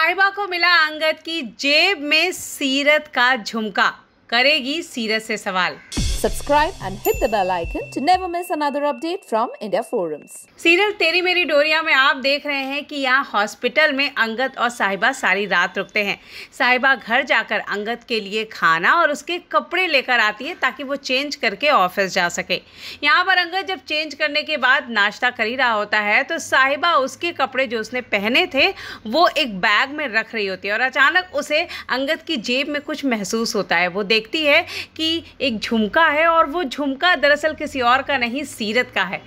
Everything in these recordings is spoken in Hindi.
साहिबा को मिला अंगद की जेब में सीरत का झुमका करेगी सीरत से सवाल Subscribe and hit the bell icon to never miss another update from India Forums. Serial Teri Meri डोरिया में आप देख रहे हैं कि यहाँ हॉस्पिटल में अंगत और साहिबा सारी रात रुकते हैं साहिबा घर जाकर अंगत के लिए खाना और उसके कपड़े लेकर आती है ताकि वो चेंज करके ऑफिस जा सके यहाँ पर अंगत जब चेंज करने के बाद नाश्ता कर ही रहा होता है तो साहिबा उसके कपड़े जो उसने पहने थे वो एक बैग में रख रही होती है और अचानक उसे अंगत की जेब में कुछ महसूस होता है वो देखती है कि एक झुमका है और वो झुमका दरअसल किसी और का नहीं सीरत का है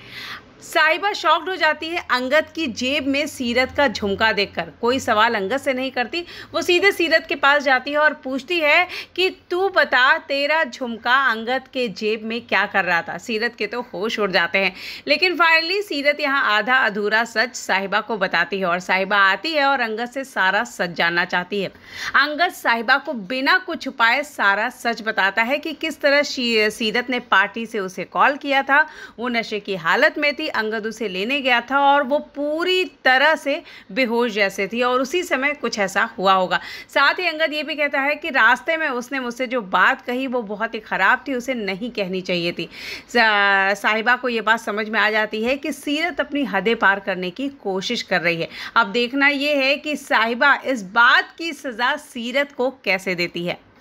साहिबा शॉक्ड हो जाती है अंगद की जेब में सीरत का झुमका देखकर कोई सवाल अंगद से नहीं करती वो सीधे सीरत के पास जाती है और पूछती है कि तू बता तेरा झुमका अंगद के जेब में क्या कर रहा था सीरत के तो होश उड़ जाते हैं लेकिन फाइनली सीरत यहाँ आधा अधूरा सच साहिबा को बताती है और साहिबा आती है और अंगद से सारा सच जानना चाहती है अंगद साहिबा को बिना कुछ उपाय सारा सच बताता है कि किस तरह सीरत ने पार्टी से उसे कॉल किया था वो नशे की हालत में थी अंगद उसे लेने गया था और वो पूरी तरह से बेहोश जैसे थी और उसी समय कुछ ऐसा हुआ होगा साथ ही अंगद ये भी कहता है कि रास्ते में उसने मुझसे जो बात कही वो बहुत ही ख़राब थी उसे नहीं कहनी चाहिए थी साहिबा को ये बात समझ में आ जाती है कि सीरत अपनी हदें पार करने की कोशिश कर रही है अब देखना ये है कि साहिबा इस बात की सज़ा सीरत को कैसे देती है